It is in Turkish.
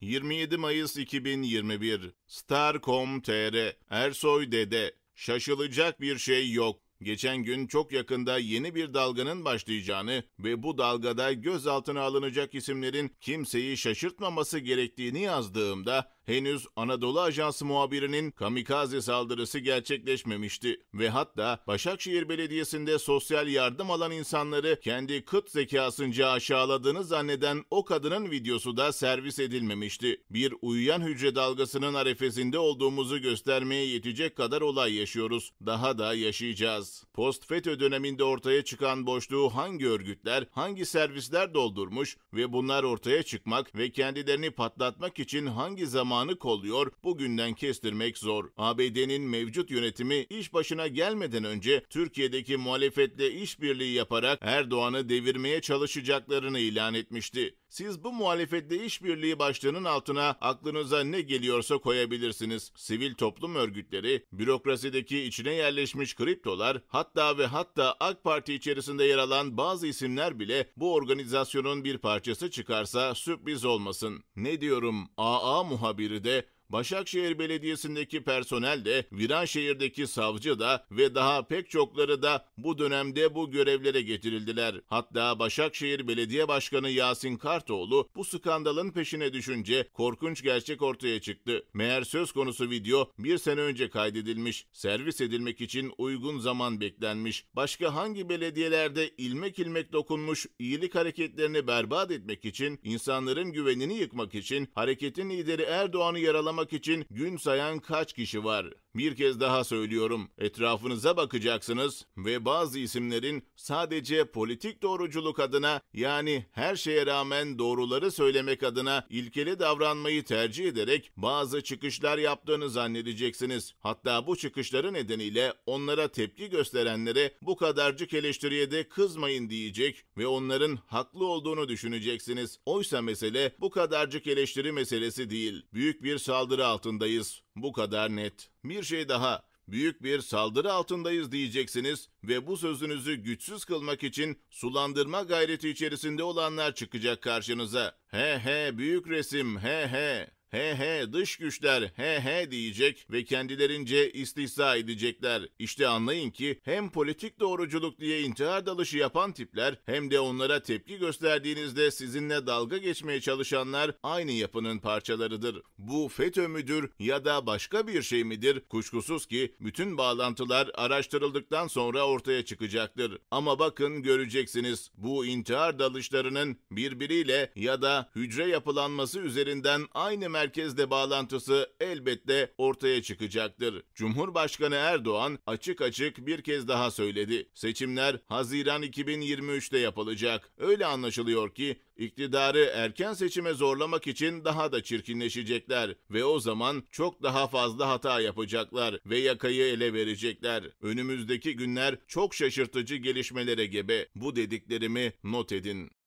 27 Mayıs 2021 Star.com.tr Ersoy Dede Şaşılacak bir şey yok. Geçen gün çok yakında yeni bir dalganın başlayacağını ve bu dalgada gözaltına alınacak isimlerin kimseyi şaşırtmaması gerektiğini yazdığımda henüz Anadolu Ajansı muhabirinin kamikaze saldırısı gerçekleşmemişti ve hatta Başakşehir Belediyesi'nde sosyal yardım alan insanları kendi kıt zekasınca aşağıladığını zanneden o kadının videosu da servis edilmemişti. Bir uyuyan hücre dalgasının arefesinde olduğumuzu göstermeye yetecek kadar olay yaşıyoruz. Daha da yaşayacağız. Post FETÖ döneminde ortaya çıkan boşluğu hangi örgütler, hangi servisler doldurmuş ve bunlar ortaya çıkmak ve kendilerini patlatmak için hangi zaman anı kolluyor, bugünden kestirmek zor. ABD'nin mevcut yönetimi iş başına gelmeden önce Türkiye'deki muhalefetle işbirliği yaparak Erdoğan'ı devirmeye çalışacaklarını ilan etmişti. Siz bu muhalefetle işbirliği başlığının altına aklınıza ne geliyorsa koyabilirsiniz. Sivil toplum örgütleri, bürokrasideki içine yerleşmiş kriptolar, hatta ve hatta AK Parti içerisinde yer alan bazı isimler bile bu organizasyonun bir parçası çıkarsa sürpriz olmasın. Ne diyorum? AA muhabiri de Başakşehir Belediyesi'ndeki personel de, Viranşehir'deki savcı da ve daha pek çokları da bu dönemde bu görevlere getirildiler. Hatta Başakşehir Belediye Başkanı Yasin Kartoğlu bu skandalın peşine düşünce korkunç gerçek ortaya çıktı. Meğer söz konusu video bir sene önce kaydedilmiş, servis edilmek için uygun zaman beklenmiş. Başka hangi belediyelerde ilmek ilmek dokunmuş, iyilik hareketlerini berbat etmek için, insanların güvenini yıkmak için, hareketin lideri Erdoğan'ı yaralamak başlamak için gün sayan kaç kişi var? Bir kez daha söylüyorum. Etrafınıza bakacaksınız ve bazı isimlerin sadece politik doğruculuk adına yani her şeye rağmen doğruları söylemek adına ilkeli davranmayı tercih ederek bazı çıkışlar yaptığını zannedeceksiniz. Hatta bu çıkışları nedeniyle onlara tepki gösterenlere bu kadarcık eleştiriye de kızmayın diyecek ve onların haklı olduğunu düşüneceksiniz. Oysa mesele bu kadarcık eleştiri meselesi değil. Büyük bir saldırı altındayız. Bu kadar net. Bir şey daha. Büyük bir saldırı altındayız diyeceksiniz ve bu sözünüzü güçsüz kılmak için sulandırma gayreti içerisinde olanlar çıkacak karşınıza. He he büyük resim he he he he dış güçler he he diyecek ve kendilerince istihza edecekler. İşte anlayın ki hem politik doğruculuk diye intihar dalışı yapan tipler hem de onlara tepki gösterdiğinizde sizinle dalga geçmeye çalışanlar aynı yapının parçalarıdır. Bu FETÖ müdür ya da başka bir şey midir? Kuşkusuz ki bütün bağlantılar araştırıldıktan sonra ortaya çıkacaktır. Ama bakın göreceksiniz bu intihar dalışlarının birbiriyle ya da hücre yapılanması üzerinden aynı merkezle bağlantısı elbette ortaya çıkacaktır. Cumhurbaşkanı Erdoğan açık açık bir kez daha söyledi. Seçimler Haziran 2023'te yapılacak. Öyle anlaşılıyor ki iktidarı erken seçime zorlamak için daha da çirkinleşecekler ve o zaman çok daha fazla hata yapacaklar ve yakayı ele verecekler. Önümüzdeki günler çok şaşırtıcı gelişmelere gebe. Bu dediklerimi not edin.